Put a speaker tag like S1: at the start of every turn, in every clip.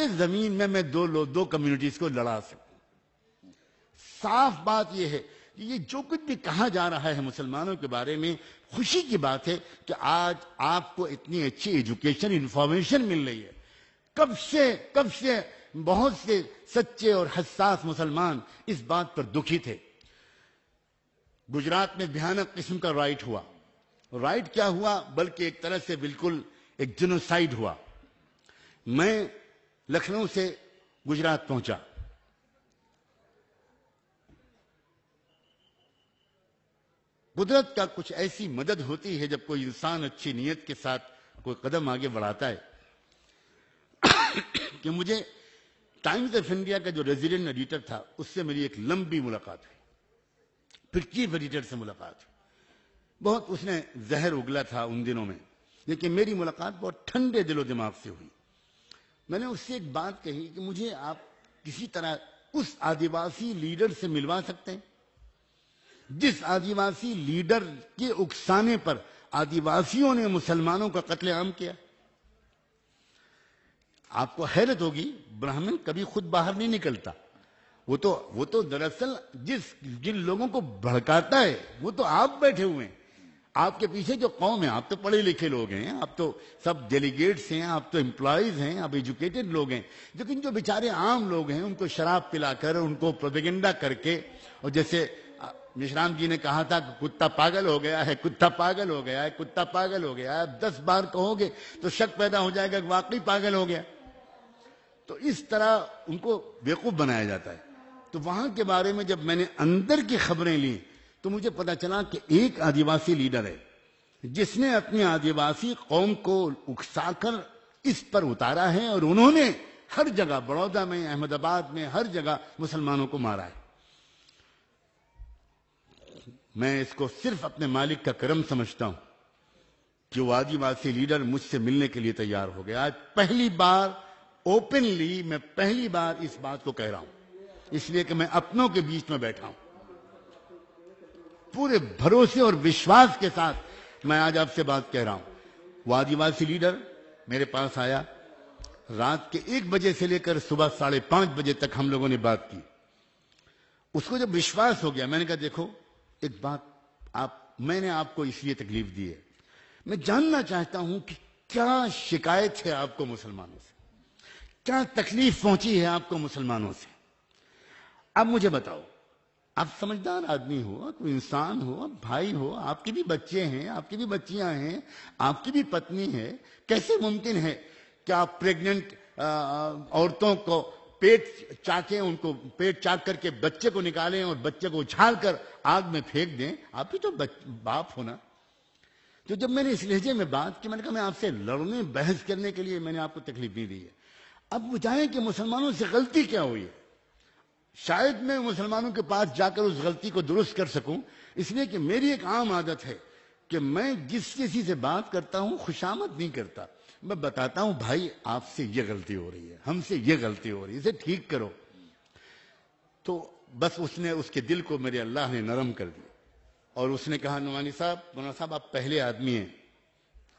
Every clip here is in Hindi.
S1: के जमीन में मैं दो लोग दो कम्युनिटीज को लड़ा सकूं साफ बात यह है कि ये जो कुछ भी कहा जा रहा है मुसलमानों के बारे में खुशी की बात है कि आज आपको इतनी अच्छी एजुकेशन इंफॉर्मेशन मिल रही है कब से कब से बहुत से सच्चे और हसास मुसलमान इस बात पर दुखी थे गुजरात में भयानक किस्म का राइट हुआ राइट क्या हुआ बल्कि एक तरह से बिल्कुल एक जिनोसाइड हुआ मैं लखनऊ से गुजरात पहुंचा कुदरत का कुछ ऐसी मदद होती है जब कोई इंसान अच्छी नीयत के साथ कोई कदम आगे बढ़ाता है कि मुझे टाइम्स ऑफ इंडिया का जो रेजिडेंट एडिटर था उससे मेरी एक लंबी मुलाकात हुई फिर चीफ एडिटर से मुलाकात हुई बहुत उसने जहर उगला था उन दिनों में लेकिन मेरी मुलाकात बहुत ठंडे दिलो दिमाग से हुई मैंने उससे एक बात कही कि मुझे आप किसी तरह उस आदिवासी लीडर से मिलवा सकते हैं जिस आदिवासी लीडर के उकसाने पर आदिवासियों ने मुसलमानों का कत्लेआम किया आपको हैरत होगी ब्राह्मण कभी खुद बाहर नहीं निकलता वो तो वो तो दरअसल जिस जिन लोगों को भड़काता है वो तो आप बैठे हुए हैं आपके पीछे जो कौम है आप तो पढ़े लिखे लोग हैं आप तो सब डेलीगेट्स हैं आप तो एम्प्लॉयज हैं आप एजुकेटेड लोग हैं लेकिन जो बेचारे आम लोग हैं उनको शराब पिलाकर उनको प्रोपेगेंडा करके और जैसे मिश्राम जी ने कहा था कुत्ता पागल हो गया है कुत्ता पागल हो गया है कुत्ता पागल हो गया है अब दस बार कहोगे तो शक पैदा हो जाएगा वाकई पागल हो गया तो इस तरह उनको बेवकूफ बनाया जाता है तो वहां के बारे में जब मैंने अंदर की खबरें ली तो मुझे पता चला कि एक आदिवासी लीडर है जिसने अपनी आदिवासी कौम को उकसाकर इस पर उतारा है और उन्होंने हर जगह बड़ौदा में अहमदाबाद में हर जगह मुसलमानों को मारा है मैं इसको सिर्फ अपने मालिक का क्रम समझता हूं कि वो आदिवासी लीडर मुझसे मिलने के लिए तैयार हो गया आज पहली बार ओपनली मैं पहली बार इस बात को कह रहा हूं इसलिए कि मैं अपनों के बीच में बैठा हूं पूरे भरोसे और विश्वास के साथ मैं आज आपसे बात कह रहा हूं वो आदिवासी लीडर मेरे पास आया रात के एक बजे से लेकर सुबह साढ़े पांच बजे तक हम लोगों ने बात की उसको जब विश्वास हो गया मैंने कहा देखो एक बात आप मैंने आपको इसलिए तकलीफ दी है मैं जानना चाहता हूं कि क्या शिकायत है आपको मुसलमानों से क्या तकलीफ पहुंची है आपको मुसलमानों से अब मुझे बताओ आप समझदार आदमी हो आप इंसान हो आप भाई हो आपके भी बच्चे हैं आपकी भी बच्चियां हैं आपकी भी पत्नी है कैसे मुमकिन है कि आप प्रेग्नेंट औरतों को पेट चाके उनको पेट चाक करके बच्चे को निकालें और बच्चे को उछाल कर आग में फेंक दें आप ही तो बाप होना तो जब मैंने इस लहजे में बात की मैंने कहा मैं आपसे लड़ने बहस करने के लिए मैंने आपको तकलीफ नहीं दी है अब बुझाएं कि मुसलमानों से गलती क्या हुई है शायद मैं मुसलमानों के पास जाकर उस गलती को दुरुस्त कर सकूं इसलिए कि मेरी एक आम आदत है कि मैं जिस किसी से बात करता हूं खुशामद नहीं करता मैं बताता हूं भाई आपसे यह गलती हो रही है हमसे यह गलती हो रही है इसे ठीक करो तो बस उसने उसके दिल को मेरे अल्लाह ने नरम कर दिया और उसने कहा नुमानी साहब मोना साहब आप पहले आदमी हैं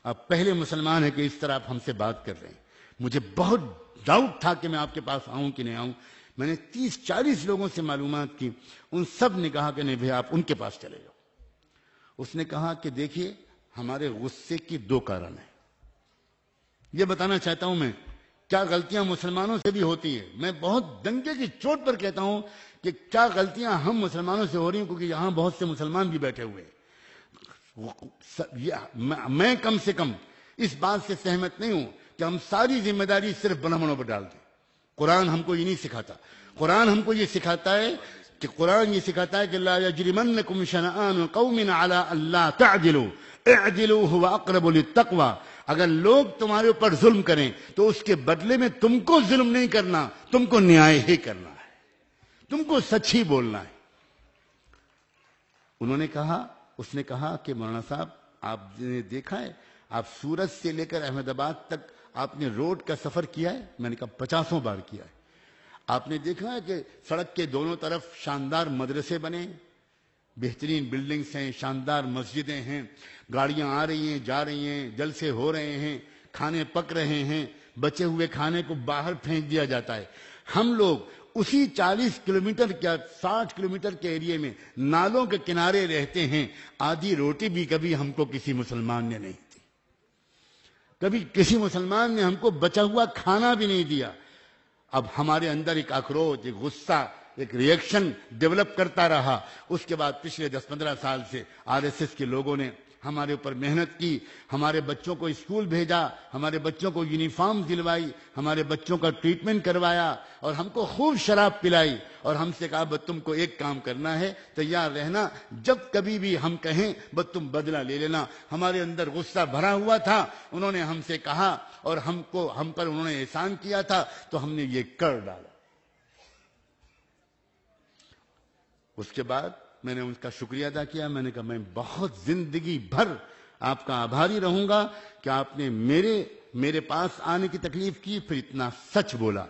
S1: आप पहले मुसलमान हैं कि इस तरह आप हमसे बात कर रहे हैं मुझे बहुत डाउट था कि मैं आपके पास आऊं कि नहीं आऊं मैंने तीस चालीस लोगों से मालूम की उन सब ने कहा कि नहीं भैया आप उनके पास चले जाओ उसने कहा कि देखिए हमारे गुस्से की दो कारण है यह बताना चाहता हूं मैं क्या गलतियां मुसलमानों से भी होती है मैं बहुत दंगे की चोट पर कहता हूं कि क्या गलतियां हम मुसलमानों से हो रही हैं क्योंकि यहां बहुत से मुसलमान भी बैठे हुए हैं मैं कम से कम इस बात से सहमत नहीं हूं कि हम सारी जिम्मेदारी सिर्फ ब्राह्मणों पर डालते कुरान हमको ये नहीं सिखाता कुरान हमको ये सिखाता है कि कुरान ये सिखाता है कि लाजरिमन कुमशन कौमिन अला अल्लाह तजिलो एजिलो हुआ अकरबुल तकवा अगर लोग तुम्हारे ऊपर जुल्म करें तो उसके बदले में तुमको जुल्म नहीं करना तुमको न्याय ही करना है तुमको सच ही बोलना है उन्होंने कहा उसने कहा कि मौलाना साहब आपने देखा है आप सूरत से लेकर अहमदाबाद तक आपने रोड का सफर किया है मैंने कहा पचासों बार किया है आपने देखा है कि सड़क के दोनों तरफ शानदार मदरसे बने बेहतरीन बिल्डिंग्स हैं शानदार मस्जिदें हैं गाड़ियां आ रही हैं जा रही हैं जलसे हो रहे हैं खाने पक रहे हैं बचे हुए खाने को बाहर फेंक दिया जाता है हम लोग उसी 40 किलोमीटर के 60 किलोमीटर के एरिए में नालों के किनारे रहते हैं आधी रोटी भी कभी हमको किसी मुसलमान ने नहीं कभी किसी मुसलमान ने हमको बचा हुआ खाना भी नहीं दिया अब हमारे अंदर एक आक्रोश एक गुस्सा एक रिएक्शन डेवलप करता रहा उसके बाद पिछले 10-15 साल से आरएसएस के लोगों ने हमारे ऊपर मेहनत की हमारे बच्चों को स्कूल भेजा हमारे बच्चों को यूनिफॉर्म दिलवाई हमारे बच्चों का ट्रीटमेंट करवाया और हमको खूब शराब पिलाई और हमसे कहा बस तुमको एक काम करना है तैयार रहना जब कभी भी हम कहें बस तुम बदला ले लेना हमारे अंदर गुस्सा भरा हुआ था उन्होंने हमसे कहा और हमको हम पर उन्होंने एहसान किया था तो हमने ये कर डाला उसके बाद मैंने उनका शुक्रिया अदा किया मैंने कहा मैं बहुत जिंदगी भर आपका आभारी रहूंगा कि आपने मेरे मेरे पास आने की तकलीफ की फिर इतना सच बोला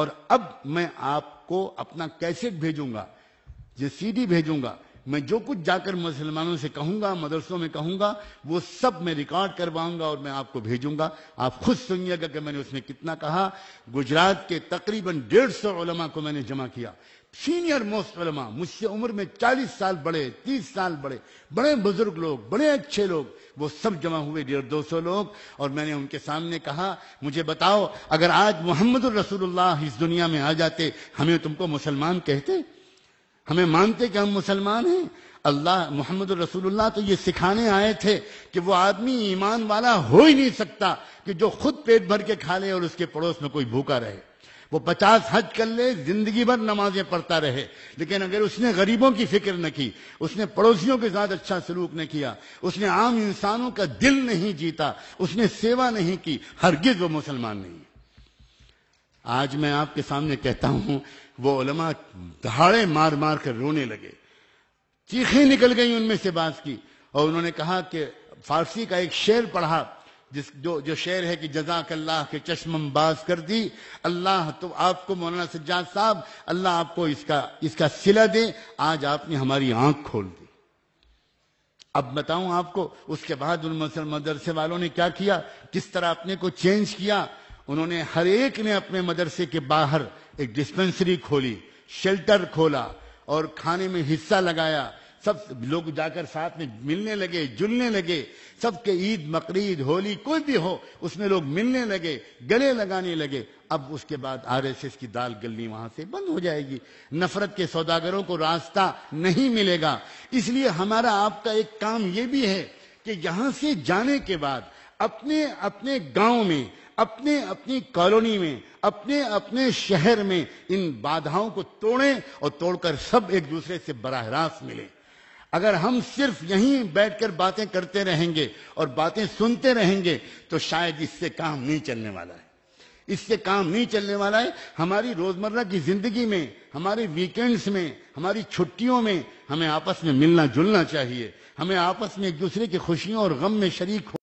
S1: और अब मैं आपको अपना कैसेट भेजूंगा ये सीडी भेजूंगा मैं जो कुछ जाकर मुसलमानों से कहूंगा मदरसों में कहूंगा वो सब मैं रिकॉर्ड करवाऊंगा और मैं आपको भेजूंगा आप खुद सुनिएगा कि मैंने उसने कितना कहा गुजरात के तकरीबन डेढ़ सौ को मैंने जमा किया सीनियर मोस्ट वलमा मुझसे उम्र में 40 साल बड़े 30 साल बड़े बड़े बुजुर्ग लोग बड़े अच्छे लोग वो सब जमा हुए डेढ़ दो सौ लोग और मैंने उनके सामने कहा मुझे बताओ अगर आज मोहम्मद रसूलुल्लाह इस दुनिया में आ जाते हमें तुमको मुसलमान कहते हमें मानते कि हम मुसलमान हैं अल्लाह मोहम्मद रसूलुल्लाह तो ये सिखाने आए थे कि वो आदमी ईमान वाला हो ही नहीं सकता कि जो खुद पेट भर के खा ले और उसके पड़ोस में कोई भूखा रहे वो पचास हज कर ले जिंदगी भर नमाजें पढ़ता रहे लेकिन अगर उसने गरीबों की फिक्र न की उसने पड़ोसियों के साथ अच्छा सलूक न किया उसने आम इंसानों का दिल नहीं जीता उसने सेवा नहीं की हरगिज वो मुसलमान नहीं आज मैं आपके सामने कहता हूं वो उलमा दहाड़े मार मार कर रोने लगे चीखें निकल गई उनमें से बात की और उन्होंने कहा कि फारसी का एक शेर पढ़ा जिस जो जो शेर है कि जजाक अल्लाह के चश्मम बाज कर दी अल्लाह तो आपको मौलाना सज्जाद साहब अल्लाह आपको इसका इसका सिला दे आज आपने हमारी आंख खोल दी अब बताऊं आपको उसके बाद उन मदरसे वालों ने क्या किया किस तरह अपने को चेंज किया उन्होंने हर एक ने अपने मदरसे के बाहर एक डिस्पेंसरी खोली शेल्टर खोला और खाने में हिस्सा लगाया सब लोग जाकर साथ में मिलने लगे जुलने लगे सबके ईद मकरीद होली कोई भी हो उसमें लोग मिलने लगे गले लगाने लगे अब उसके बाद आरएसएस की दाल गलनी वहां से बंद हो जाएगी नफरत के सौदागरों को रास्ता नहीं मिलेगा इसलिए हमारा आपका एक काम यह भी है कि यहां से जाने के बाद अपने अपने गांव में अपने अपनी कॉलोनी में अपने अपने शहर में इन बाधाओं को तोड़ें और तोड़कर सब एक दूसरे से बराह रास्त मिलें अगर हम सिर्फ यहीं बैठकर बातें करते रहेंगे और बातें सुनते रहेंगे तो शायद इससे काम नहीं चलने वाला है इससे काम नहीं चलने वाला है हमारी रोजमर्रा की जिंदगी में हमारे वीकेंड्स में हमारी छुट्टियों में हमें आपस में मिलना जुलना चाहिए हमें आपस में एक दूसरे की खुशियों और गम में शरीक